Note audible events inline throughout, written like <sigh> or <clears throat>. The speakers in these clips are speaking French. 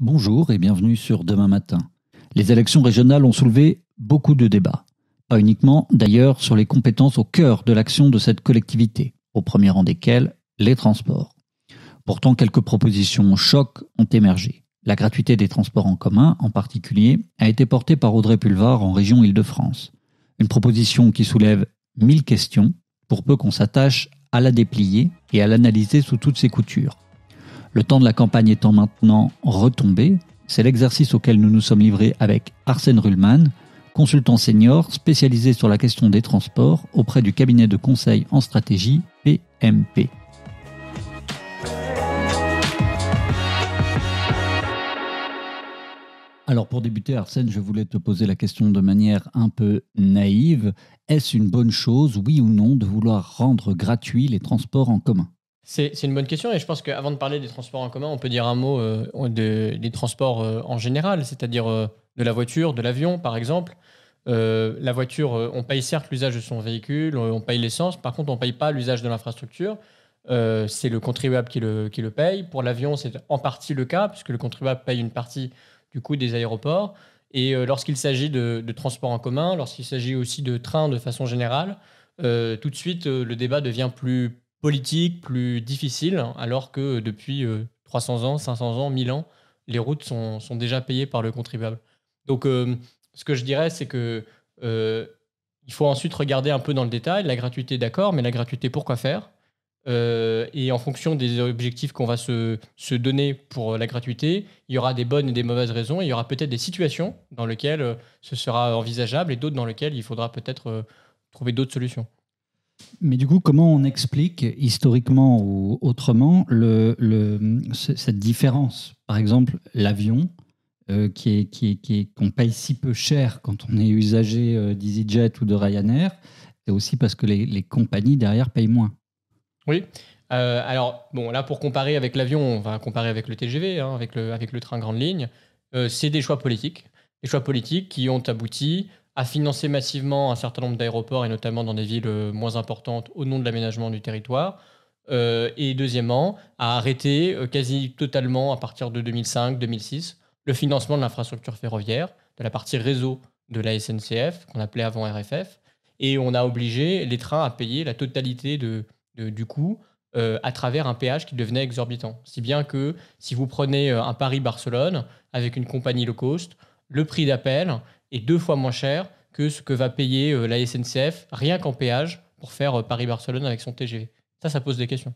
Bonjour et bienvenue sur Demain Matin. Les élections régionales ont soulevé beaucoup de débats. Pas uniquement, d'ailleurs, sur les compétences au cœur de l'action de cette collectivité, au premier rang desquelles les transports. Pourtant, quelques propositions choc ont émergé. La gratuité des transports en commun, en particulier, a été portée par Audrey Pulvar en région Île-de-France. Une proposition qui soulève mille questions, pour peu qu'on s'attache à la déplier et à l'analyser sous toutes ses coutures. Le temps de la campagne étant maintenant retombé, c'est l'exercice auquel nous nous sommes livrés avec Arsène Ruhlmann, consultant senior spécialisé sur la question des transports auprès du cabinet de conseil en stratégie PMP. Alors pour débuter, Arsène, je voulais te poser la question de manière un peu naïve. Est-ce une bonne chose, oui ou non, de vouloir rendre gratuits les transports en commun c'est une bonne question et je pense qu'avant de parler des transports en commun, on peut dire un mot euh, des transports euh, en général, c'est-à-dire euh, de la voiture, de l'avion par exemple. la voiture, on paye certes l'usage de son véhicule, on paye l'essence, par contre on ne paye pas l'usage de l'infrastructure. c'est le contribuable qui le, qui paye. Pour l'avion, c'est en partie le cas, puisque le contribuable paye une partie du coût des aéroports. Et lorsqu'il s'agit de transports en commun, lorsqu'il s'agit aussi de trains de façon générale, tout de suite, le débat devient plus politique, plus difficile, alors que depuis 300 euh, ans, 500 ans, 1000 ans, les routes sont, déjà payées par le contribuable. Donc, euh, ce que je dirais, c'est que euh, il faut ensuite regarder un peu dans le détail la gratuité, d'accord, mais la gratuité, pourquoi faire Et en fonction des objectifs qu'on va se, se, donner pour la gratuité, il y aura des bonnes et des mauvaises raisons. il y aura peut-être des situations dans lesquelles ce sera envisageable et d'autres dans lesquelles il faudra peut-être trouver d'autres solutions. Mais du coup, comment on explique historiquement ou autrement le, cette différence Par exemple, l'avion, euh, qui est, qui qui qu'on paye si peu cher quand on est usager euh, d'EasyJet ou de Ryanair, c'est aussi parce que les, les compagnies derrière payent moins. Oui, euh, alors, bon, là, pour comparer avec l'avion, on va comparer avec le TGV, hein, avec, le, avec le train grande ligne. c'est des choix politiques. Des choix politiques qui ont abouti a financé massivement un certain nombre d'aéroports, et notamment dans des villes euh, moins importantes, au nom de l'aménagement du territoire. Euh, et deuxièmement, à arrêter euh, quasi totalement, à partir de 2005-2006, le financement de l'infrastructure ferroviaire, de la partie réseau de la SNCF, qu'on appelait avant RFF. Et on a obligé les trains à payer la totalité de, du coût à travers un péage qui devenait exorbitant. Si bien que si vous prenez un Paris-Barcelone avec une compagnie low cost, le prix d'appel, est deux fois moins cher que ce que va payer euh, la SNCF rien qu'en péage pour faire euh, Paris-Barcelone avec son TGV. Ça, ça pose des questions.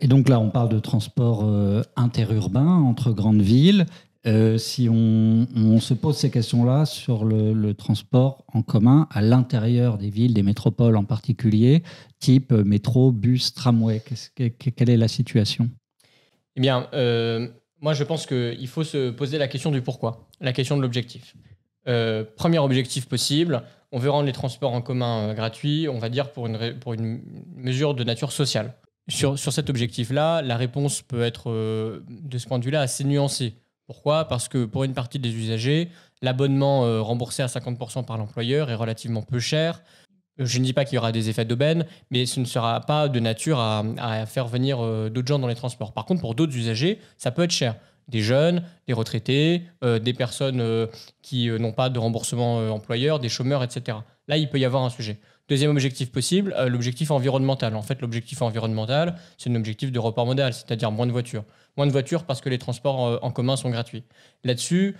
Et donc là, on parle de transport euh, interurbain entre grandes villes. si on, se pose ces questions-là sur le, transport en commun à l'intérieur des villes, des métropoles en particulier, type métro, bus, tramway, quelle est la situation Eh bien, moi je pense qu'il faut se poser la question du pourquoi, la question de l'objectif. Euh, premier objectif possible, on veut rendre les transports en commun euh, gratuits, on va dire pour une, pour une mesure de nature sociale. Sur, cet objectif-là, la réponse peut être, euh, de ce point de vue-là, assez nuancée. Pourquoi Parce que pour une partie des usagers, l'abonnement remboursé à 50% par l'employeur est relativement peu cher. Je ne dis pas qu'il y aura des effets d'aubaine, mais ce ne sera pas de nature à, à faire venir d'autres gens dans les transports. Par contre, pour d'autres usagers, ça peut être cher des jeunes, des retraités, euh, des personnes euh, qui euh, n'ont pas de remboursement employeur, des chômeurs, etc. Là, il peut y avoir un sujet. Deuxième objectif possible, l'objectif environnemental. En fait, l'objectif environnemental, c'est un objectif de report modal, c'est-à-dire moins de voitures. Moins de voitures parce que les transports en commun sont gratuits. Là-dessus,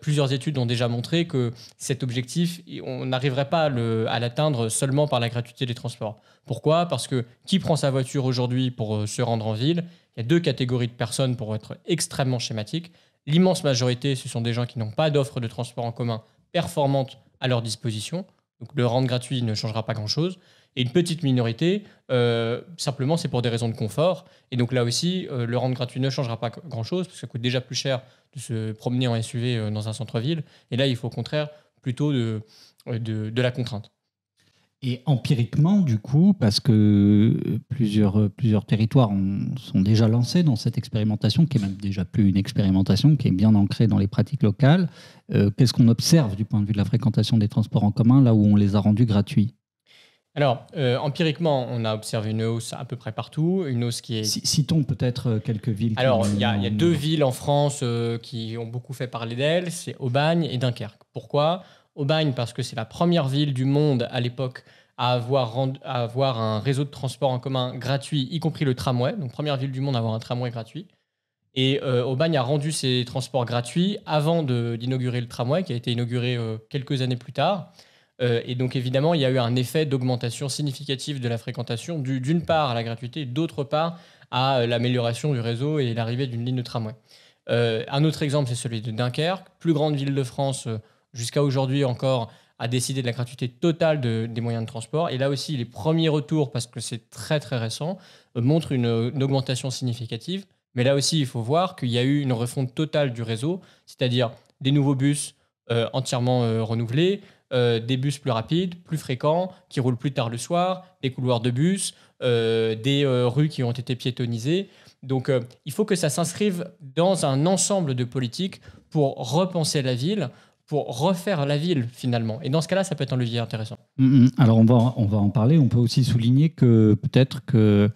plusieurs études ont déjà montré que cet objectif, on n'arriverait pas à l'atteindre seulement par la gratuité des transports. Pourquoi Parce que qui prend sa voiture aujourd'hui pour se rendre en ville il y a deux catégories de personnes pour être extrêmement schématique. L'immense majorité, ce sont des gens qui n'ont pas d'offre de transport en commun performante à leur disposition. Donc le rendre gratuit ne changera pas grand-chose. Et une petite minorité, euh, simplement, c'est pour des raisons de confort. Et donc là aussi, euh, le rendre gratuit ne changera pas grand-chose, parce que ça coûte déjà plus cher de se promener en SUV euh, dans un centre-ville. Et là, il faut au contraire plutôt de la contrainte. Et empiriquement, du coup, parce que euh, plusieurs, euh, plusieurs territoires sont déjà lancés dans cette expérimentation, qui est même déjà plus une expérimentation, qui est bien ancrée dans les pratiques locales, euh, qu'est-ce qu'on observe du point de vue de la fréquentation des transports en commun, là où on les a rendus gratuits alors, empiriquement, on a observé une hausse à peu près partout, une hausse qui est... Citons peut-être quelques villes. Alors, il y, a, y, a deux villes en France qui ont beaucoup fait parler d'elles, c'est Aubagne et Dunkerque. Pourquoi Aubagne parce que c'est la première ville du monde à l'époque à avoir, un réseau de transport en commun gratuit, y compris le tramway. Donc première ville du monde à avoir un tramway gratuit. Et euh, Aubagne a rendu ses transports gratuits avant d'inaugurer le tramway, qui a été inauguré euh, quelques années plus tard. Euh, et donc évidemment, il y a eu un effet d'augmentation significative de la fréquentation, d'une part à la gratuité, d'autre part à l'amélioration du réseau et l'arrivée d'une ligne de tramway. un autre exemple, c'est celui de Dunkerque, plus grande ville de France jusqu'à aujourd'hui encore, a décidé de la gratuité totale des moyens de transport. Et là aussi, les premiers retours, parce que c'est très très récent, euh, montrent une, augmentation significative. Mais là aussi, il faut voir qu'il y a eu une refonte totale du réseau, c'est-à-dire des nouveaux bus euh, entièrement euh, renouvelés, des bus plus rapides, plus fréquents, qui roulent plus tard le soir, des couloirs de bus, des rues qui ont été piétonnisées. Donc il faut que ça s'inscrive dans un ensemble de politiques pour repenser la ville, pour refaire la ville finalement. Et dans ce cas-là, ça peut être un levier intéressant. Mm, mm. alors on va, on va en parler. On peut aussi souligner que peut-être que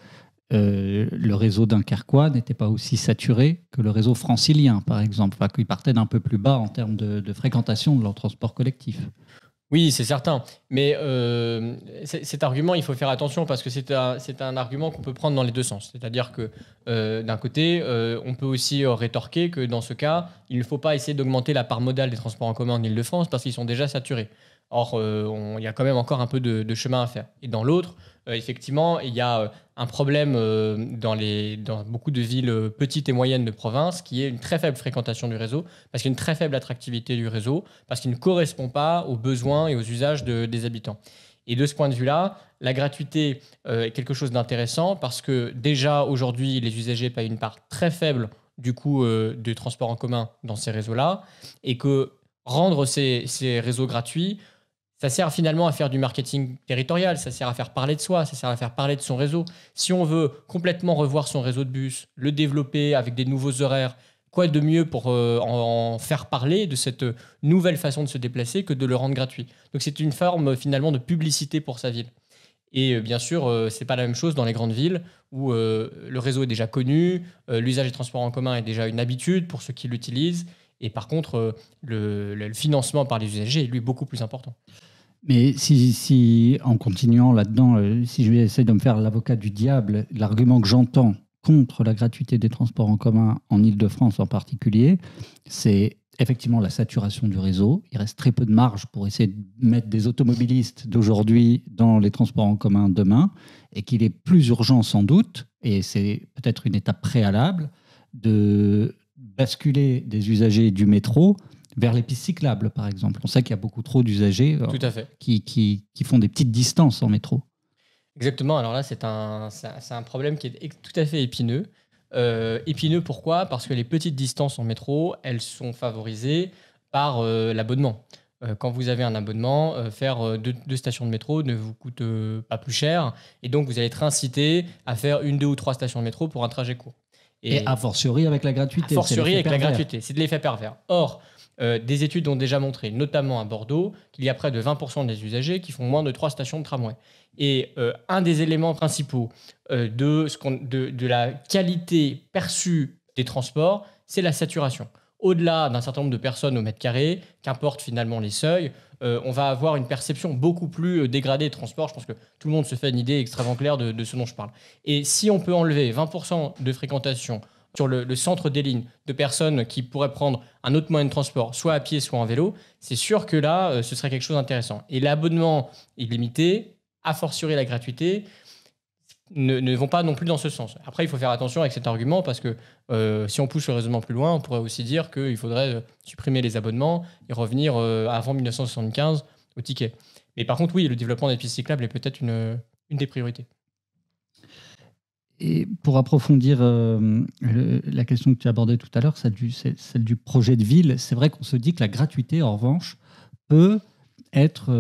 euh, le réseau carquois n'était pas aussi saturé que le réseau francilien, par exemple, enfin, qu'il partait d'un peu plus bas en termes de, de fréquentation de leur transport collectif. Oui, c'est certain. Mais euh, cet argument, il faut faire attention parce que c'est un, argument qu'on peut prendre dans les deux sens. C'est-à-dire que euh, d'un côté, euh, on peut aussi rétorquer que dans ce cas, il ne faut pas essayer d'augmenter la part modale des transports en commun en Ile-de-France parce qu'ils sont déjà saturés. Or, euh, il y a quand même encore un peu de, chemin à faire. Et dans l'autre, euh, effectivement, il y a euh, un problème dans, les, dans beaucoup de villes petites et moyennes de province qui est une très faible fréquentation du réseau, parce qu'il y a une très faible attractivité du réseau, parce qu'il ne correspond pas aux besoins et aux usages des habitants. Et de ce point de vue-là, la gratuité est quelque chose d'intéressant parce que déjà aujourd'hui, les usagers payent une part très faible du coût du transport en commun dans ces réseaux-là et que rendre ces, ces réseaux gratuits ça sert finalement à faire du marketing territorial, ça sert à faire parler de soi, ça sert à faire parler de son réseau. Si on veut complètement revoir son réseau de bus, le développer avec des nouveaux horaires, quoi de mieux pour euh, en, faire parler de cette nouvelle façon de se déplacer que de le rendre gratuit Donc c'est une forme finalement de publicité pour sa ville. Et euh, bien sûr, euh, c'est pas la même chose dans les grandes villes où le réseau est déjà connu, l'usage des transports en commun est déjà une habitude pour ceux qui l'utilisent. Et par contre, euh, le, financement par les usagers est lui beaucoup plus important. Mais si, si en continuant là-dedans, euh, si je vais essayer de me faire l'avocat du diable, l'argument que j'entends contre la gratuité des transports en commun en Ile-de-France en particulier, c'est effectivement la saturation du réseau. Il reste très peu de marge pour essayer de mettre des automobilistes d'aujourd'hui dans les transports en commun demain, et qu'il est plus urgent sans doute, et c'est peut-être une étape préalable, de basculer des usagers du métro vers les pistes cyclables, par exemple. On sait qu'il y a beaucoup trop d'usagers euh, qui, qui, qui, font des petites distances en métro. Exactement. Alors là, c'est un, un, problème qui est tout à fait épineux. Euh, épineux pourquoi Parce que les petites distances en métro, elles sont favorisées par euh, l'abonnement. quand vous avez un abonnement, faire deux, deux, stations de métro ne vous coûte pas plus cher. Et donc, vous allez être incité à faire une, deux ou trois stations de métro pour un trajet court. Et, a fortiori avec la gratuité. avec la gratuité, c'est de l'effet pervers. Or, euh, des études ont déjà montré, notamment à Bordeaux, qu'il y a près de 20% des usagers qui font moins de 3 stations de tramway. Et euh, un des éléments principaux euh, de, ce de la qualité perçue des transports, c'est la saturation au-delà d'un certain nombre de personnes au mètre carré, qu'importe finalement les seuils, euh, on va avoir une perception beaucoup plus euh, dégradée de transport. Je pense que tout le monde se fait une idée extrêmement claire de, ce dont je parle. Et si on peut enlever 20% de fréquentation sur le, centre des lignes de personnes qui pourraient prendre un autre moyen de transport, soit à pied, soit en vélo, c'est sûr que là, euh, ce serait quelque chose d'intéressant. Et l'abonnement illimité, limité, a fortiori la gratuité ne, vont pas non plus dans ce sens. Après, il faut faire attention avec cet argument parce que euh, si on pousse le raisonnement plus loin, on pourrait aussi dire qu'il faudrait euh, supprimer les abonnements et revenir euh, avant 1975 au ticket. Mais par contre, oui, le développement des pistes cyclables est peut-être une, une des priorités. Et pour approfondir la question que tu abordais tout à l'heure, du, celle du projet de ville, c'est vrai qu'on se dit que la gratuité, en revanche, peut être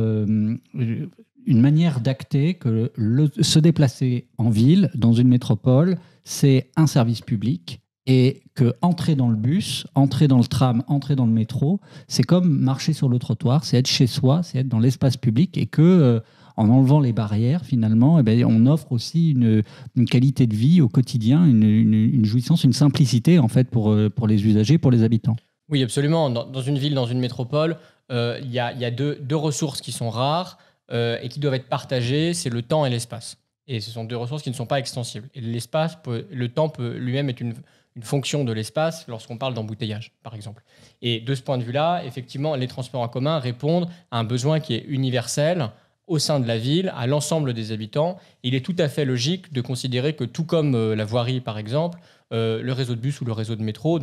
une manière d'acter que se déplacer en ville, dans une métropole, c'est un service public et que entrer dans le bus, entrer dans le tram, entrer dans le métro, c'est comme marcher sur le trottoir, c'est être chez soi, c'est être dans l'espace public et que euh, en enlevant les barrières finalement, eh ben, on offre aussi une, qualité de vie au quotidien, une, jouissance, une simplicité en fait pour, euh, pour les usagers, pour les habitants. Oui, absolument. Dans, une ville, dans une métropole, euh, il y, a, deux, deux ressources qui sont rares. Euh, et qui doivent être partagés, c'est le temps et l'espace. Et ce sont deux ressources qui ne sont pas extensibles. Et l'espace, le temps peut lui-même est une, une fonction de l'espace lorsqu'on parle d'embouteillage, par exemple. Et de ce point de vue-là, effectivement, les transports en commun répondent à un besoin qui est universel, au sein de la ville, à l'ensemble des habitants. Il est tout à fait logique de considérer que tout comme euh, la voirie, par exemple, euh, le réseau de bus ou le réseau de métro,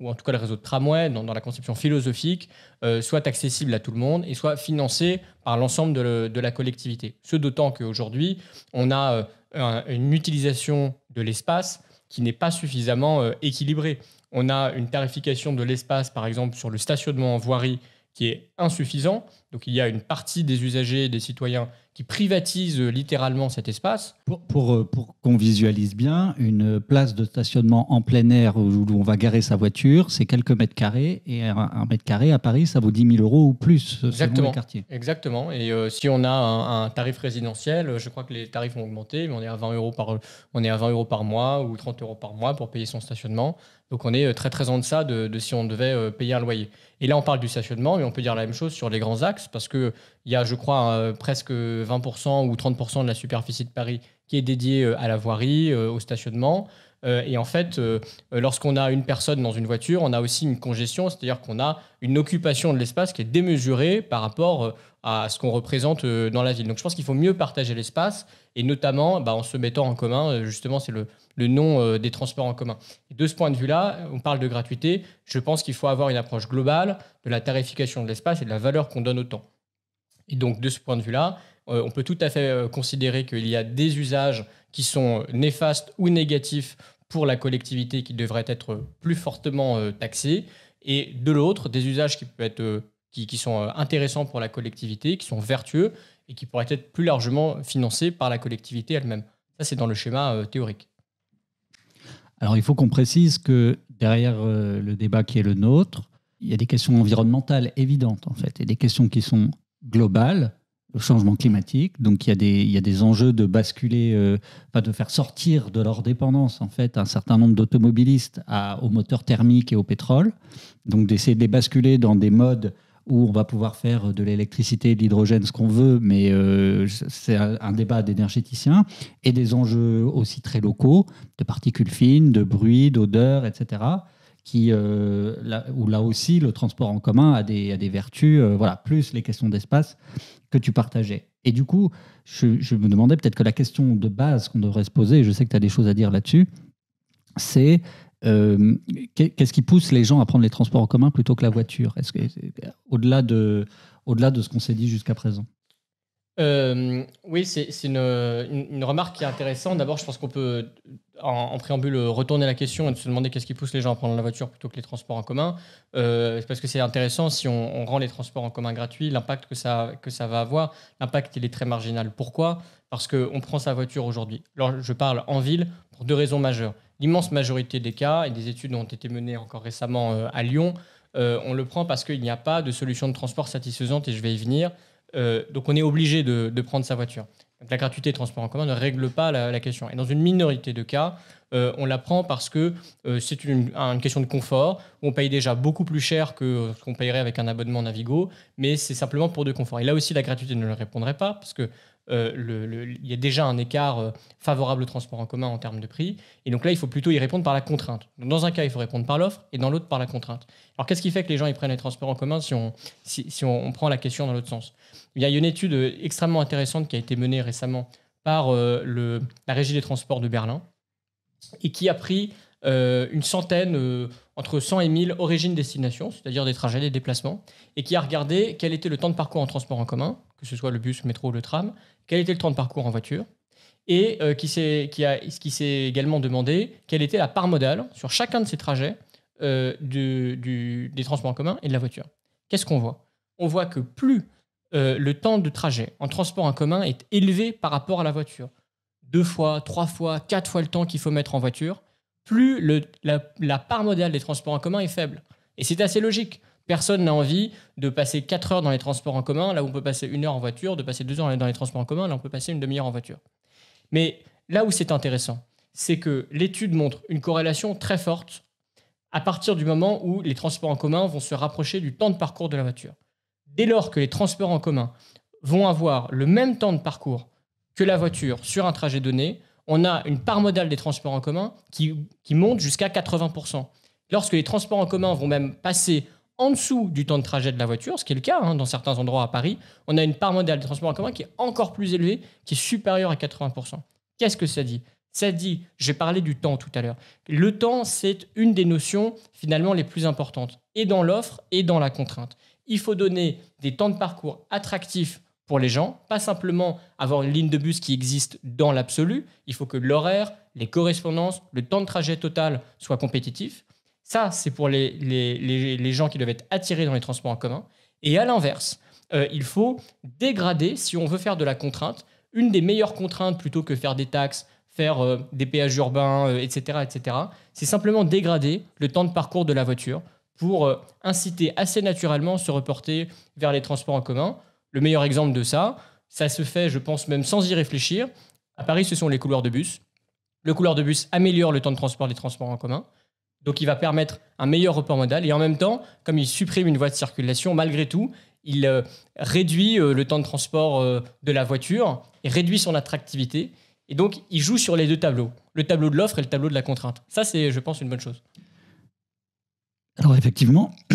ou en tout cas le réseau de tramway, dans, la conception philosophique, euh, soit accessible à tout le monde et soit financé par l'ensemble de, la collectivité. Ce d'autant qu'aujourd'hui, on a une utilisation de l'espace qui n'est pas suffisamment équilibrée. On a une tarification de l'espace, par exemple, sur le stationnement en voirie, qui est insuffisant. Donc il y a une partie des usagers, des citoyens qui privatise euh, littéralement cet espace. Pour, euh, pour, qu'on visualise bien, une place de stationnement en plein air où, on va garer sa voiture, c'est quelques mètres carrés. Et un, mètre carré à Paris, ça vaut 10 000 euros ou plus Exactement. selon le quartier. Exactement. Et euh, si on a un, tarif résidentiel, je crois que les tarifs ont augmenté, mais on est à 20 euros par, on est à 20 euros par mois ou 30 euros par mois pour payer son stationnement. Donc on est très très en deçà de, de si on devait payer un loyer. Et là on parle du stationnement, mais on peut dire la même chose sur les grands axes, parce que il y a, je crois, euh, presque 20% ou 30% de la superficie de Paris qui est dédiée euh, à la voirie, euh, au stationnement. et en fait, lorsqu'on a une personne dans une voiture, on a aussi une congestion, c'est-à-dire qu'on a une occupation de l'espace qui est démesurée par rapport à ce qu'on représente dans la ville. Donc je pense qu'il faut mieux partager l'espace, et notamment bah, en se mettant en commun, justement, c'est le, nom des transports en commun. de ce point de vue-là, on parle de gratuité, je pense qu'il faut avoir une approche globale de la tarification de l'espace et de la valeur qu'on donne au temps. Et donc, de ce point de vue-là, euh, on peut tout à fait euh, considérer qu'il y a des usages qui sont euh, néfastes ou négatifs pour la collectivité qui devraient être plus fortement taxés, et de l'autre, des usages qui, peuvent être, qui, qui sont intéressants pour la collectivité, qui sont vertueux et qui pourraient être plus largement financés par la collectivité elle-même. Ça, c'est dans le schéma théorique. Alors, il faut qu'on précise que derrière le débat qui est le nôtre, il y a des questions environnementales évidentes, en fait, et des questions qui sont global, le changement climatique. Donc il y a des, il y des enjeux de basculer, euh, de faire sortir de leur dépendance en fait un certain nombre d'automobilistes aux moteurs thermiques et au pétrole. Donc d'essayer de les basculer dans des modes où on va pouvoir faire de l'électricité, de l'hydrogène, ce qu'on veut, mais euh, c'est un débat d'énergéticiens, et des enjeux aussi très locaux, de particules fines, de bruit, d'odeur, etc qui, euh, là, où là aussi le transport en commun a des, des vertus, euh, voilà, plus les questions d'espace que tu partageais. Et du coup, je, me demandais peut-être que la question de base qu'on devrait se poser, et je sais que tu as des choses à dire là-dessus, c'est euh, qu'est-ce qui pousse les gens à prendre les transports en commun plutôt que la voiture Est-ce que, au-delà de, au-delà de ce qu'on s'est dit jusqu'à présent euh, oui, c'est une, remarque qui est intéressante. D'abord, je pense qu'on peut, en, préambule, retourner la question et se demander qu'est-ce qui pousse les gens à prendre la voiture plutôt que les transports en commun. Euh, parce que c'est intéressant, si on, rend les transports en commun gratuits, l'impact que ça, que ça va avoir, l'impact, il est très marginal. Pourquoi Parce qu'on prend sa voiture aujourd'hui. Alors, je parle en ville pour deux raisons majeures. L'immense majorité des cas, et des études ont été menées encore récemment euh, à Lyon, on le prend parce qu'il n'y a pas de solution de transport satisfaisante, et je vais y venir. Euh, donc on est obligé de, prendre sa voiture. la gratuité des transports en commun ne règle pas la question. Et dans une minorité de cas, euh, on la prend parce que euh, c'est une, question de confort. On paye déjà beaucoup plus cher que ce qu'on payerait avec un abonnement Navigo, mais c'est simplement pour du confort. Et là aussi, la gratuité ne le répondrait pas parce que euh, y a déjà un écart favorable au transport en commun en termes de prix. Et donc là, il faut plutôt y répondre par la contrainte. dans un cas, il faut répondre par l'offre et dans l'autre, par la contrainte. Alors qu'est-ce qui fait que les gens ils prennent les transports en commun si on, prend la question dans l'autre sens Il y a une étude extrêmement intéressante qui a été menée récemment par la Régie des transports de Berlin et qui a pris euh, une centaine, euh, entre 100 et 1000 origines-destinations, c'est-à-dire des trajets, des déplacements, et qui a regardé quel était le temps de parcours en transport en commun, que ce soit le bus, le métro ou le tram, quel était le temps de parcours en voiture, et euh, qui s'est également demandé quelle était la part modale sur chacun de ces trajets des transports en commun et de la voiture. Qu'est-ce qu'on voit On voit que plus le temps de trajet en transport en commun est élevé par rapport à la voiture, deux fois, trois fois, quatre fois le temps qu'il faut mettre en voiture, plus la, part modale des transports en commun est faible. Et c'est assez logique. Personne n'a envie de passer quatre heures dans les transports en commun, là où on peut passer une heure en voiture, de passer deux heures dans les transports en commun, là on peut passer une demi-heure en voiture. Mais là où c'est intéressant, c'est que l'étude montre une corrélation très forte à partir du moment où les transports en commun vont se rapprocher du temps de parcours de la voiture. Dès lors que les transports en commun vont avoir le même temps de parcours que la voiture sur un trajet donné, on a une part modale des transports en commun qui, monte jusqu'à 80%. Lorsque les transports en commun vont même passer en dessous du temps de trajet de la voiture, ce qui est le cas hein, dans certains endroits à Paris, on a une part modale des transports en commun qui est encore plus élevée, qui est supérieure à 80%. Qu'est-ce que ça dit Ça dit, j'ai parlé du temps tout à l'heure. Le temps, c'est une des notions finalement les plus importantes, et dans l'offre, et dans la contrainte. Il faut donner des temps de parcours attractifs pour les gens, pas simplement avoir une ligne de bus qui existe dans l'absolu, il faut que l'horaire, les correspondances, le temps de trajet total soient compétitifs. Ça, c'est pour les, les, gens qui doivent être attirés dans les transports en commun. Et à l'inverse, euh, il faut dégrader, si on veut faire de la contrainte, une des meilleures contraintes plutôt que faire des taxes, faire euh, des péages urbains, etc., euh, etc., c'est simplement dégrader le temps de parcours de la voiture pour inciter assez naturellement à se reporter vers les transports en commun. Le meilleur exemple de ça, ça se fait, je pense même sans y réfléchir. À Paris, ce sont les couloirs de bus. Le couloir de bus améliore le temps de transport des transports en commun. Donc il va permettre un meilleur report modal. Et en même temps, comme il supprime une voie de circulation, malgré tout, il euh, réduit euh, le temps de transport euh, de la voiture et réduit son attractivité. Et donc il joue sur les deux tableaux, le tableau de l'offre et le tableau de la contrainte. Ça, c'est, je pense, une bonne chose. Alors effectivement, <clears throat>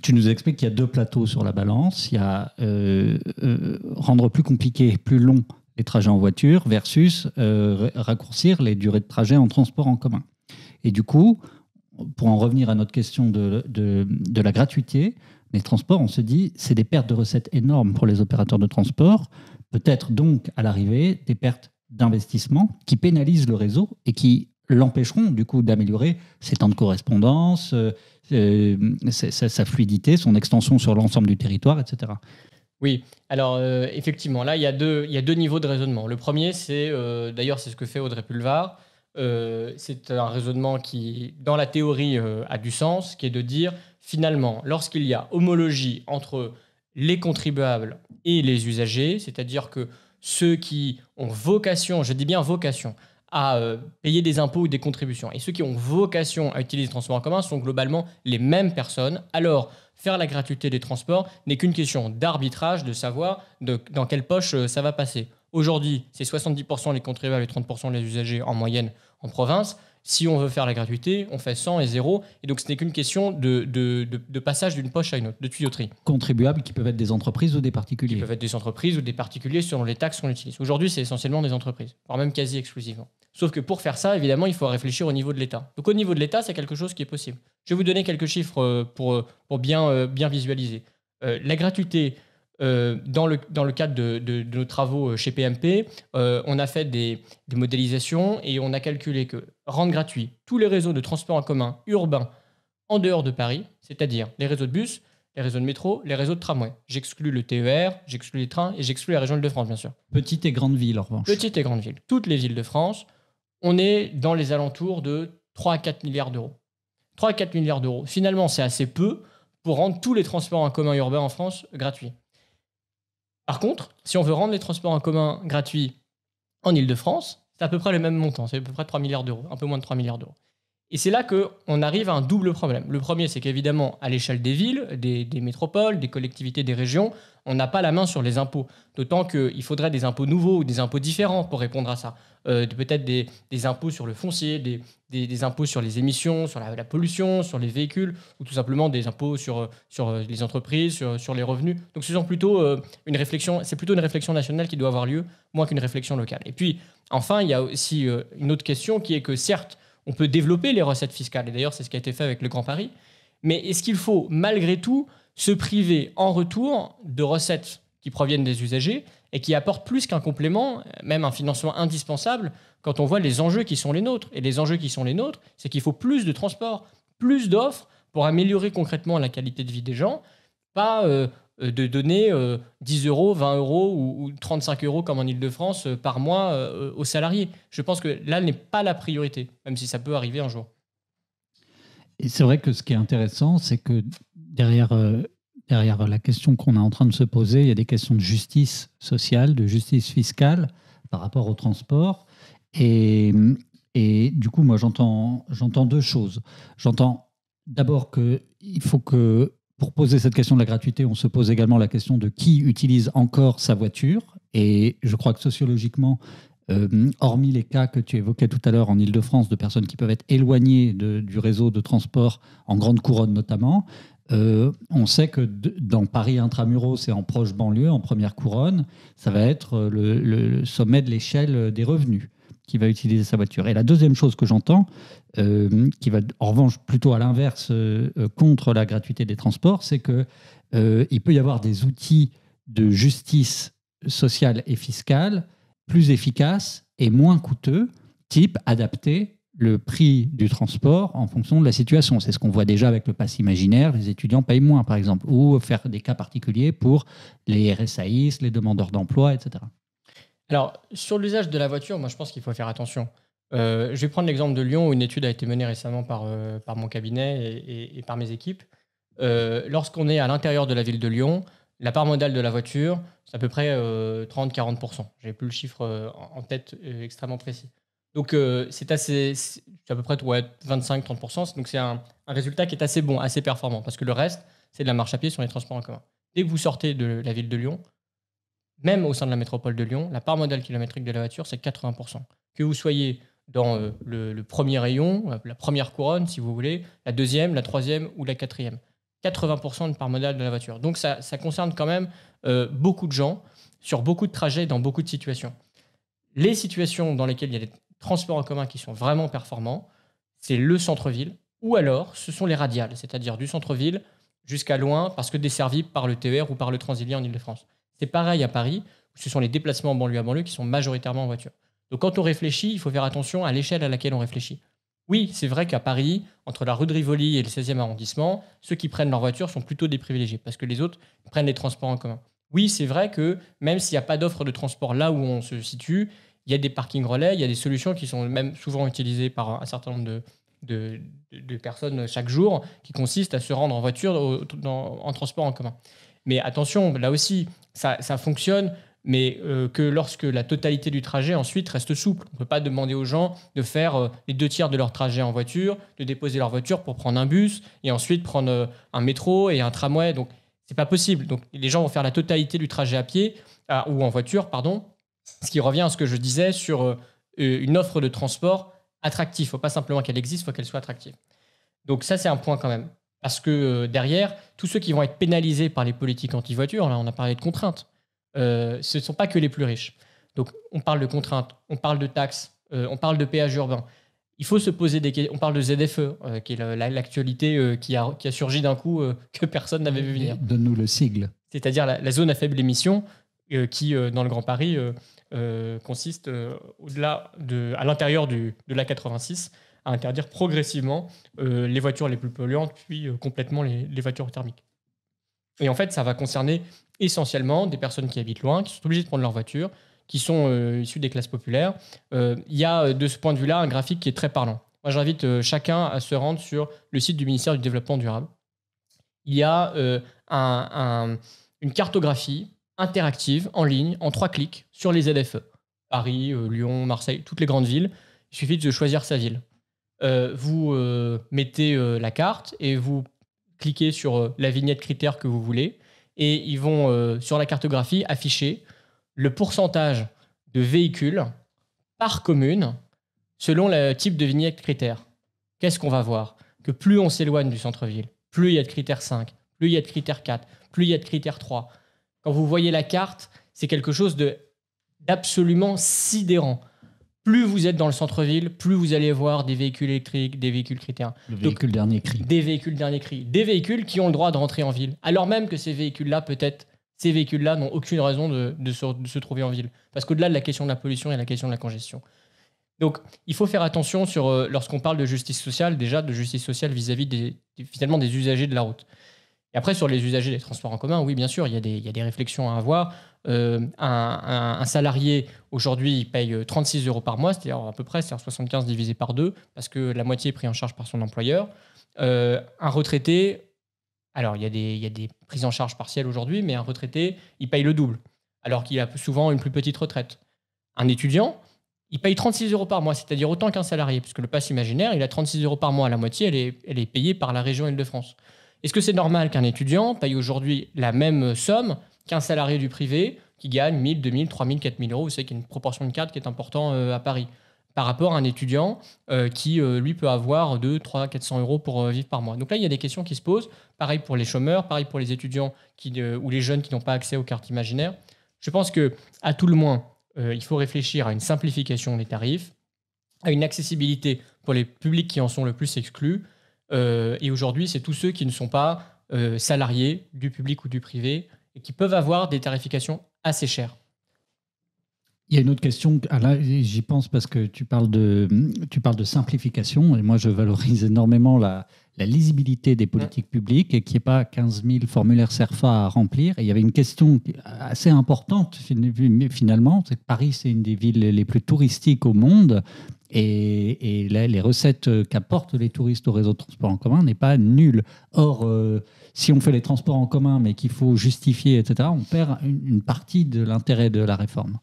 tu nous expliques qu'il y a deux plateaux sur la balance. Il y a euh, euh, rendre plus compliqué, plus long les trajets en voiture versus euh, raccourcir les durées de trajet en transport en commun. Et du coup, pour en revenir à notre question de, de la gratuité, les transports, on se dit, c'est des pertes de recettes énormes pour les opérateurs de transport, peut-être donc à l'arrivée des pertes d'investissement qui pénalisent le réseau et qui l'empêcheront du coup d'améliorer ses temps de correspondance, euh, euh, sa, fluidité, son extension sur l'ensemble du territoire, etc. Oui, alors euh, effectivement, là, il y, a deux, il y a deux niveaux de raisonnement. Le premier, c'est d'ailleurs, c'est ce que fait Audrey Pulvar. c'est un raisonnement qui, dans la théorie, a du sens, qui est de dire, finalement, lorsqu'il y a homologie entre les contribuables et les usagers, c'est-à-dire que ceux qui ont vocation, je dis bien vocation, à euh, payer des impôts ou des contributions. Et ceux qui ont vocation à utiliser les transports en commun sont globalement les mêmes personnes. Alors, faire la gratuité des transports n'est qu'une question d'arbitrage, de savoir dans quelle poche euh, ça va passer. Aujourd'hui, c'est 70% les contribuables et 30% les usagers en moyenne en province si on veut faire la gratuité, on fait 100 et 0. Et donc, ce n'est qu'une question de, passage d'une poche à une autre, de tuyauterie. Contribuables qui peuvent être des entreprises ou des particuliers Qui peuvent être des entreprises ou des particuliers selon les taxes qu'on utilise. Aujourd'hui, c'est essentiellement des entreprises, voire même quasi exclusivement. Sauf que pour faire ça, évidemment, il faut réfléchir au niveau de l'État. Donc, au niveau de l'État, c'est quelque chose qui est possible. Je vais vous donner quelques chiffres euh, euh, pour, bien, euh, visualiser. la gratuité euh, dans, le, cadre de, nos travaux euh, chez PMP, euh, on a fait des, modélisations et on a calculé que rendre gratuit tous les réseaux de transports en commun urbains en dehors de Paris, c'est-à-dire les réseaux de bus, les réseaux de métro, les réseaux de tramway. J'exclus le TER, j'exclus les trains et j'exclus la région de France, bien sûr. Petite et grande ville, en revanche. Petite et grande ville. Toutes les villes de France, on est dans les alentours de 3 à 4 milliards d'euros. 3 à 4 milliards d'euros. Finalement, c'est assez peu pour rendre tous les transports en commun urbains en France gratuits. Par contre, si on veut rendre les transports en commun gratuits en Ile-de-France, c'est à peu près le même montant, c'est à peu près 3 milliards d'euros, un peu moins de 3 milliards d'euros. Et c'est là qu'on arrive à un double problème. Le premier, c'est qu'évidemment, à l'échelle des villes, des, des, métropoles, des collectivités, des régions, on n'a pas la main sur les impôts. D'autant qu'il faudrait des impôts nouveaux ou des impôts différents pour répondre à ça. Euh, peut-être des, impôts sur le foncier, des, impôts sur les émissions, sur la, pollution, sur les véhicules, ou tout simplement des impôts sur, euh, euh, les entreprises, sur, les revenus. Donc c'est plutôt, une réflexion, c'est plutôt une réflexion nationale qui doit avoir lieu, moins qu'une réflexion locale. Et puis, enfin, il y a aussi une autre question qui est que certes, on peut développer les recettes fiscales, et d'ailleurs c'est ce qui a été fait avec le Grand Paris, mais est-ce qu'il faut malgré tout se priver en retour de recettes qui proviennent des usagers et qui apporte plus qu'un complément, même un financement indispensable, quand on voit les enjeux qui sont les nôtres. Et les enjeux qui sont les nôtres, c'est qu'il faut plus de transport, plus d'offres pour améliorer concrètement la qualité de vie des gens, pas euh, euh, de donner 10 euh, euros, 20 euros ou, 35 euros comme en Ile-de-France par mois aux salariés. Je pense que là n'est pas la priorité, même si ça peut arriver un jour. Et c'est vrai que ce qui est intéressant, c'est que derrière derrière la question qu'on est en train de se poser, il y a des questions de justice sociale, de justice fiscale par rapport au transport. Et, du coup, moi, j'entends deux choses. J'entends d'abord qu'il faut que, pour poser cette question de la gratuité, on se pose également la question de qui utilise encore sa voiture. Et je crois que sociologiquement, euh, hormis les cas que tu évoquais tout à l'heure en Ile-de-France de personnes qui peuvent être éloignées du réseau de transport en grande couronne notamment, euh, on sait que dans Paris intramuros et en proche banlieue, en première couronne, ça va être euh, le, sommet de l'échelle euh, des revenus qui va utiliser sa voiture. Et la deuxième chose que j'entends, qui va en revanche plutôt à l'inverse contre la gratuité des transports, c'est que il peut y avoir des outils de justice sociale et fiscale plus efficaces et moins coûteux, type adapté le prix du transport en fonction de la situation. C'est ce qu'on voit déjà avec le pass imaginaire. Les étudiants payent moins, par exemple, ou faire des cas particuliers pour les RSAIS, les demandeurs d'emploi, etc. Alors, sur l'usage de la voiture, moi, je pense qu'il faut faire attention. Euh, je vais prendre l'exemple de Lyon, où une étude a été menée récemment par, euh, mon cabinet et, par mes équipes. Euh, lorsqu'on est à l'intérieur de la ville de Lyon, la part modale de la voiture, c'est à peu près 30-40%. J'ai plus le chiffre en tête extrêmement précis. Donc euh, c'est assez, à peu près 25-30%. Donc c'est un, résultat qui est assez bon, assez performant, parce que le reste, c'est de la marche à pied sur les transports en commun. Dès que vous sortez de la ville de Lyon, même au sein de la métropole de Lyon, la part modale kilométrique de la voiture, c'est 80%. Que vous soyez dans euh, le, premier rayon, euh, la première couronne, si vous voulez, la deuxième, la troisième ou la quatrième. 80% de part modale de la voiture. Donc ça, concerne quand même beaucoup de gens, sur beaucoup de trajets, dans beaucoup de situations. Les situations dans lesquelles il y a des transports en commun qui sont vraiment performants, c'est le centre-ville, ou alors ce sont les radiales, c'est-à-dire du centre-ville jusqu'à loin, parce que desservis par le TER ou par le Transilien en Ile-de-France. C'est pareil à Paris, où ce sont les déplacements en banlieue à banlieue qui sont majoritairement en voiture. Donc quand on réfléchit, il faut faire attention à l'échelle à laquelle on réfléchit. Oui, c'est vrai qu'à Paris, entre la rue de Rivoli et le 16e arrondissement, ceux qui prennent leur voiture sont plutôt des privilégiés, parce que les autres prennent les transports en commun. Oui, c'est vrai que même s'il n'y a pas d'offre de transport là où on se situe, il y a des parkings relais, il y a des solutions qui sont même souvent utilisées par un certain nombre de, personnes chaque jour, qui consistent à se rendre en voiture en transport en commun. Mais attention, là aussi, ça, fonctionne, mais euh, que lorsque la totalité du trajet ensuite reste souple. On ne peut pas demander aux gens de faire euh, les deux tiers de leur trajet en voiture, de déposer leur voiture pour prendre un bus et ensuite prendre euh, un métro et un tramway. Donc, c'est pas possible. Donc, les gens vont faire la totalité du trajet à pied ou en voiture, pardon, ce qui revient à ce que je disais sur euh, une offre de transport attractive. Il ne faut pas simplement qu'elle existe, il faut qu'elle soit attractive. Donc ça, c'est un point quand même. Parce que euh, derrière, tous ceux qui vont être pénalisés par les politiques anti-voiture, là on a parlé de contraintes, euh, ce ne sont pas que les plus riches. Donc on parle de contraintes, on parle de taxes, on parle de péage urbain. Il faut se poser des questions. On parle de ZFE, qui est l'actualité qui, a, qui a surgi d'un coup que personne n'avait vu venir. Donne-nous le sigle. C'est-à-dire la, zone à faible émission, qui, dans le Grand Paris, euh, consiste, euh, au-delà de, à l'intérieur de l'A86, à interdire progressivement euh, les voitures les plus polluantes, puis complètement les, voitures thermiques. Et en fait, ça va concerner essentiellement des personnes qui habitent loin, qui sont obligées de prendre leur voiture, qui sont issues des classes populaires. Il y a de ce point de vue-là un graphique qui est très parlant. Moi, j'invite chacun à se rendre sur le site du ministère du Développement durable. Il y a une cartographie interactive, en ligne, en trois clics, sur les LFE. Paris, euh, Lyon, Marseille, toutes les grandes villes. Il suffit de choisir sa ville. Euh, vous euh, mettez la carte et vous cliquez sur la vignette critère que vous voulez. Et ils vont, sur la cartographie, afficher le pourcentage de véhicules par commune selon le type de vignette critère. Qu'est-ce qu'on va voir Que plus on s'éloigne du centre-ville, plus il y a de critères 5, plus il y a de critères 4, plus il y a de critères 3, quand vous voyez la carte, c'est quelque chose d'absolument sidérant. Plus vous êtes dans le centre-ville, plus vous allez voir des véhicules électriques, des véhicules critères. Des véhicules dernier cri. Des véhicules dernier cri. Des véhicules qui ont le droit de rentrer en ville. Alors même que ces véhicules-là, peut-être, ces véhicules-là n'ont aucune raison de, se, trouver en ville. Parce qu'au-delà de la question de la pollution et la question de la congestion. Donc, il faut faire attention sur euh, lorsqu'on parle de justice sociale, déjà de justice sociale vis-à-vis des, finalement des usagers de la route. Et après, sur les usagers des transports en commun, oui, bien sûr, il y a des, il y des réflexions à avoir. Euh, un, salarié, aujourd'hui, il paye 36 euh, euros par mois, c'est-à-dire à peu près 75 divisé par 2, parce que la moitié est prise en charge par son employeur. Euh, un retraité, alors il y, a des, a des prises en charge partielles aujourd'hui, mais un retraité, il paye le double, alors qu'il a souvent une plus petite retraite. Un étudiant, il paye 36 euros par mois, c'est-à-dire autant qu'un salarié, puisque le pass imaginaire, il a 36 euros par mois. La moitié, elle est, elle est payée par la région Île-de-France. Est-ce que c'est normal qu'un étudiant paye aujourd'hui la même somme qu'un salarié du privé qui gagne 1000, 2000, 3000, 4000 euros Vous savez qu'il y a une proportion de cartes qui est importante euh, à Paris par rapport à un étudiant euh, qui, euh, lui, peut avoir 2, 3, 400 euros pour vivre par mois. Donc là, il y a des questions qui se posent. Pareil pour les chômeurs, pareil pour les étudiants ou les jeunes qui n'ont pas accès aux cartes imaginaires. Je pense que, à tout le moins, il faut réfléchir à une simplification des tarifs, à une accessibilité pour les publics qui en sont le plus exclus, euh, et aujourd'hui, c'est tous ceux qui ne sont pas euh, salariés du public ou du privé et qui peuvent avoir des tarifications assez chères. Il y a une autre question, Alain, ah, j'y pense parce que tu parles, de, tu parles de simplification et moi je valorise énormément la, lisibilité des politiques publiques et qu'il n'y ait pas 15 000 formulaires CERFA à remplir. Et il y avait une question assez importante finalement, c'est Paris c'est une des villes les plus touristiques au monde et, les recettes euh, qu'apportent les touristes au réseau de transport en commun n'est pas nulle. Or, euh, si on fait les transports en commun, mais qu'il faut justifier, etc., on perd une, partie de l'intérêt de la réforme.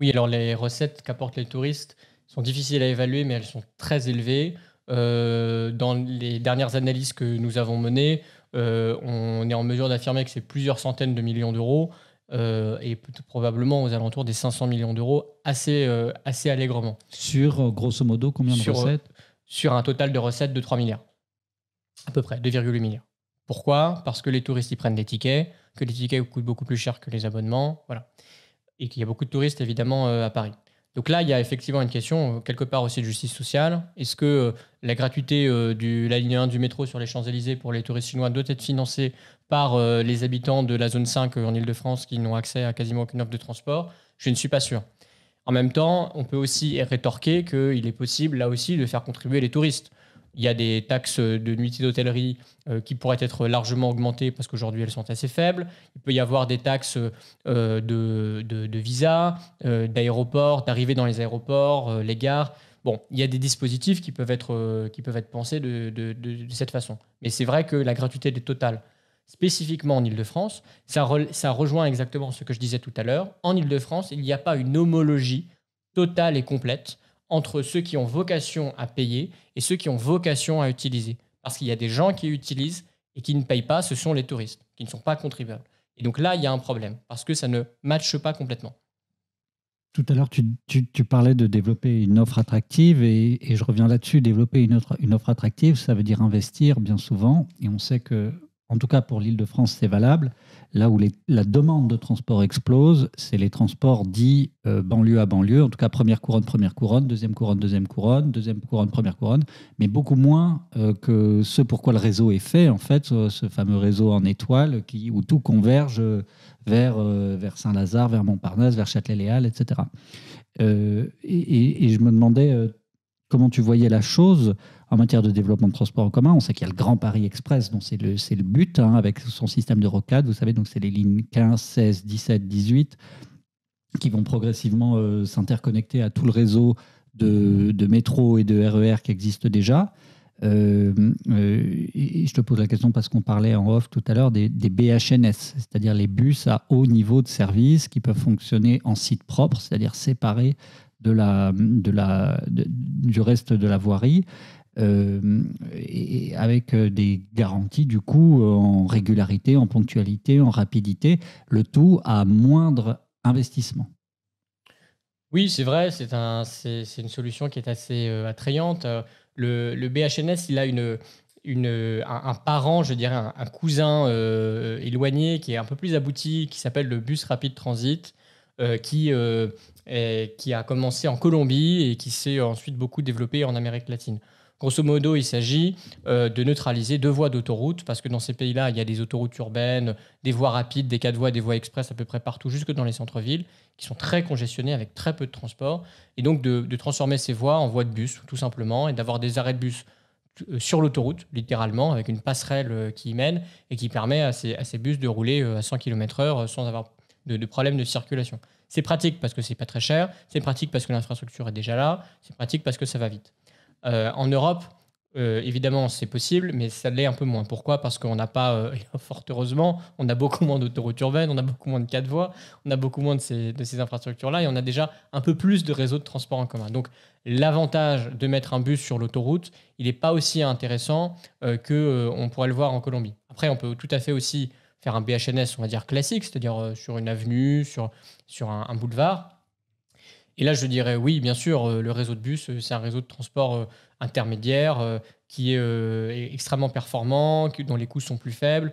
Oui, alors les recettes qu'apportent les touristes sont difficiles à évaluer, mais elles sont très élevées. Euh, dans les dernières analyses que nous avons menées, on est en mesure d'affirmer que c'est plusieurs centaines de millions d'euros. Euh, et probablement aux alentours des 500 millions d'euros assez, euh, assez allègrement. Sur, euh, grosso modo, combien de recettes Sur un total de recettes de 3 milliards, à peu près, 2,8 milliards. Pourquoi Parce que les touristes y prennent des tickets, que les tickets coûtent beaucoup plus cher que les abonnements, voilà. Et qu'il y a beaucoup de touristes, évidemment, à Paris. Donc là, il y a effectivement une question, euh, quelque part aussi de justice sociale. Est-ce que euh, la gratuité euh, de la ligne 1 du métro sur les Champs-Élysées pour les touristes chinois doit être financée par les habitants de la zone 5 en Ile-de-France qui n'ont accès à quasiment aucune offre de transport Je ne suis pas sûr. En même temps, on peut aussi rétorquer qu'il est possible, là aussi, de faire contribuer les touristes. Il y a des taxes de nuitées d'hôtellerie euh, qui pourraient être largement augmentées parce qu'aujourd'hui elles sont assez faibles. Il peut y avoir des taxes euh, de, de, visa, euh, d'aéroports, d'arrivée dans les aéroports, les gares. Bon, il y a des dispositifs qui peuvent être, qui peuvent être pensés de, cette façon. Mais c'est vrai que la gratuité est totale. spécifiquement en Ile-de-France, ça, ça rejoint exactement ce que je disais tout à l'heure. En Ile-de-France, il n'y a pas une homologie totale et complète entre ceux qui ont vocation à payer et ceux qui ont vocation à utiliser. Parce qu'il y a des gens qui utilisent et qui ne payent pas, ce sont les touristes, qui ne sont pas contribuables. Et donc là, il y a un problème, parce que ça ne matche pas complètement. Tout à l'heure, tu, parlais de développer une offre attractive, et, je reviens là-dessus, développer une, une offre attractive, ça veut dire investir bien souvent, et on sait que en tout cas pour l'Île-de-France, c'est valable. Là où la demande de transport explose, c'est les transports dits euh, banlieue à banlieue, en tout cas première couronne, première couronne, deuxième couronne, deuxième couronne, deuxième couronne, première couronne, mais beaucoup moins euh, que ce pourquoi le réseau est fait, en fait, ce, fameux réseau en étoile qui, où tout converge vers, euh, vers Saint-Lazare, vers Montparnasse, vers Châtelet-Léal, etc. et, je me demandais comment tu voyais la chose en matière de développement de transport en commun. On sait qu'il y a le Grand Paris Express, dont c'est le, le, but, hein, avec son système de rocade. Vous savez, donc c'est les lignes 15, 16, 17, 18, qui vont progressivement euh, s'interconnecter à tout le réseau de, métro et de RER e qui existe déjà. Euh, euh, et je te pose la question parce qu'on parlait en off tout à l'heure des, des, BHNS, c'est-à-dire les bus à haut niveau de service qui peuvent fonctionner en site propre, c'est-à-dire séparés de la, de la, du reste de la voirie. Euh, et avec euh, des garanties du coup en régularité, en ponctualité, en rapidité, le tout à moindre investissement. Oui, c'est vrai, c'est un, une solution qui est assez euh, attrayante. Le, BHNS, il a une, une, un, parent, je dirais, un, cousin éloigné qui est un peu plus abouti, qui s'appelle le bus rapide transit. Euh, qui, euh, qui a commencé en Colombie et qui s'est ensuite beaucoup développé en Amérique latine. Grosso modo, il s'agit euh, de neutraliser deux voies d'autoroute, parce que dans ces pays-là, il y a des autoroutes urbaines, des voies rapides, des quatre voies, des voies express à peu près partout, jusque dans les centres-villes, qui sont très congestionnées avec très peu de transport. Et donc de, transformer ces voies en voies de bus, tout simplement, et d'avoir des arrêts de bus sur l'autoroute, littéralement, avec une passerelle qui y mène, et qui permet à ces, à ces bus de rouler à 100 km/h sans avoir de, problèmes de circulation. C'est pratique parce que c'est pas très cher, c'est pratique parce que l'infrastructure est déjà là, c'est pratique parce que ça va vite. Euh, en Europe, euh, évidemment, c'est possible, mais ça l'est un peu moins. Pourquoi Parce qu'on n'a pas, euh, <laughs> fort heureusement, on a beaucoup moins d'autoroutes urbaines, on a beaucoup moins de quatre voies, on a beaucoup moins de ces, infrastructures-là et on a déjà un peu plus de réseaux de transport en commun. Donc, l'avantage de mettre un bus sur l'autoroute, il n'est pas aussi intéressant qu'on que on pourrait le voir en Colombie. Après, on peut tout à fait aussi faire un BHNS, on va dire classique, c'est-à-dire euh, sur une avenue, sur, sur un, boulevard. Et là, je dirais oui, bien sûr, euh, le réseau de bus, euh, c'est un réseau de transport intermédiaire qui est extrêmement performant, dont les coûts sont plus faibles.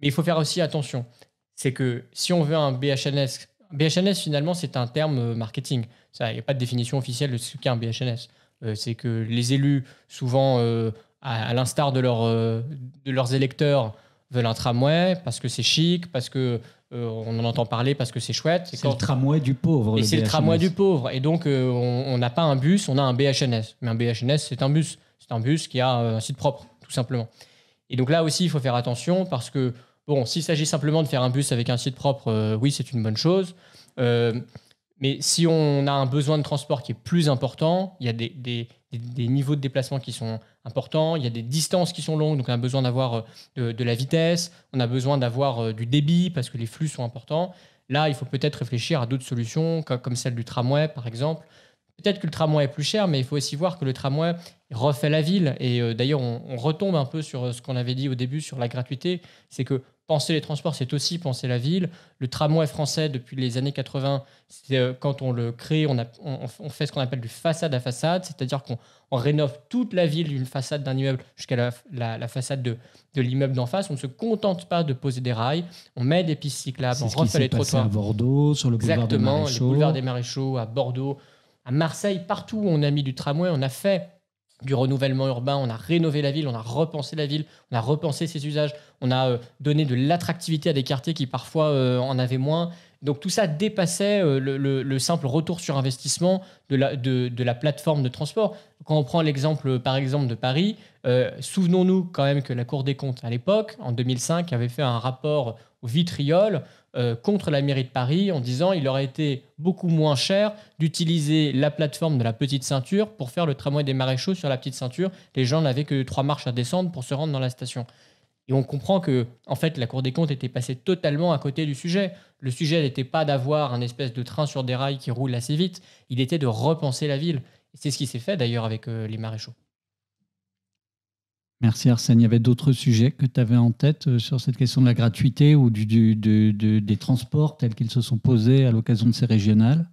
Mais il faut faire aussi attention. C'est que si on veut un BHNS, BHNS finalement, c'est un terme marketing. Il n'y a pas de définition officielle de ce qu'est un BHNS. c'est que les élus, souvent à, l'instar de, de, leurs électeurs, veulent un tramway parce que c'est chic, parce que euh, on en entend parler, parce que c'est chouette. C'est le tramway du pauvre. Et c'est le tramway du pauvre. Et donc, euh, on n'a pas un bus, on a un BHNS. Mais un BHNS, c'est un bus. C'est un bus qui a euh, un site propre, tout simplement. Et donc là aussi, il faut faire attention parce que, bon, s'il s'agit simplement de faire un bus avec un site propre, oui, c'est une bonne chose. Mais si on a un besoin de transport qui est plus important, il y a des, niveaux de déplacement qui sont importants, il y a des distances qui sont longues, donc on a besoin d'avoir euh, de, la vitesse, on a besoin d'avoir euh, du débit parce que les flux sont importants. Là, il faut peut-être réfléchir à d'autres solutions, comme celle du tramway, par exemple. Peut-être que le tramway est plus cher, mais il faut aussi voir que le tramway refait la ville. Et euh, d'ailleurs, on retombe un peu sur ce qu'on avait dit au début sur la gratuité, c'est que penser les transports, c'est aussi penser la ville. Le tramway français, depuis les années 80, c'est euh, quand on le crée, on, fait ce qu'on appelle du façade à façade, c'est-à-dire qu'on rénove toute la ville d'une façade d'un immeuble jusqu'à la, façade de, l'immeuble d'en face. On ne se contente pas de poser des rails, on met des pistes cyclables, on refait les trottoirs. à Bordeaux, sur le boulevard des Maréchaux. le boulevard des Maréchaux, à Bordeaux, à Marseille, partout où on a mis du tramway, on a fait du renouvellement urbain, on a rénové la ville, on a repensé la ville, on a repensé ses usages, on a euh, donné de l'attractivité à des quartiers qui parfois euh, en avaient moins. Donc tout ça dépassait euh, le, simple retour sur investissement de la, plateforme de transport. Quand on prend l'exemple par exemple de Paris, euh, souvenons-nous quand même que la Cour des comptes à l'époque, en 2005, avait fait un rapport au vitriol euh, contre la mairie de Paris en disant il aurait été beaucoup moins cher d'utiliser la plateforme de la petite ceinture pour faire le tramway des maréchaux sur la petite ceinture. Les gens n'avaient que trois marches à descendre pour se rendre dans la station. Et on comprend que, en fait, la Cour des comptes était passée totalement à côté du sujet. Le sujet n'était pas d'avoir un espèce de train sur des rails qui roule assez vite, il était de repenser la ville. C'est ce qui s'est fait d'ailleurs avec euh, les maréchaux. Merci Arsène. Il y avait d'autres sujets que tu avais en tête euh, sur cette question de la gratuité ou des transports tels qu'ils se sont posés à l'occasion de ces régionales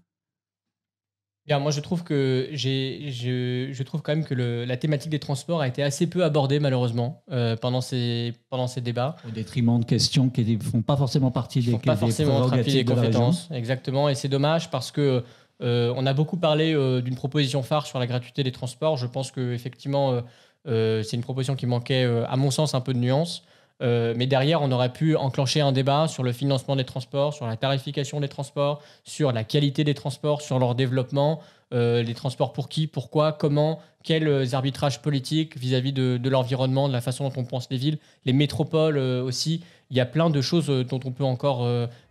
moi, je trouve que j'ai, je, je, trouve quand même que le, la thématique des transports a été assez peu abordée malheureusement euh, pendant ces pendant ces débats. Au détriment de questions qui ne font pas forcément partie des, des compétences. exactement, et c'est dommage parce que euh, on a beaucoup parlé euh, d'une proposition phare sur la gratuité des transports. Je pense que c'est une proposition qui manquait, à mon sens, un peu de nuance. Euh, mais derrière, on aurait pu enclencher un débat sur le financement des transports, sur la tarification des transports, sur la qualité des transports, sur leur développement, euh, les transports pour qui, pourquoi, comment, quels euh, arbitrages politiques vis-à-vis de, l'environnement, de la façon dont on pense les villes, les métropoles aussi. Il y a plein de choses dont on peut encore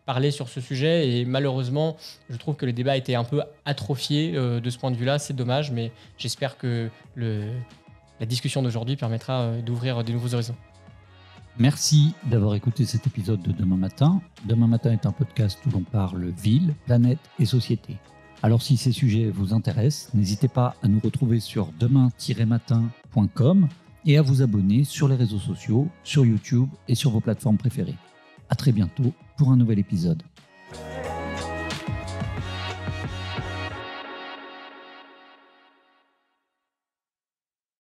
parler sur ce sujet et malheureusement, je trouve que le débat était un peu atrophié de ce point de vue-là. C'est dommage, mais j'espère que la discussion d'aujourd'hui permettra d'ouvrir de nouveaux horizons. Merci d'avoir écouté cet épisode de Demain Matin. Demain Matin est un podcast où l'on parle ville, planète et société. Alors si ces sujets vous intéressent, n'hésitez pas à nous retrouver sur demain-matin.com et à vous abonner sur les réseaux sociaux, sur YouTube et sur vos plateformes préférées. À très bientôt pour un nouvel épisode.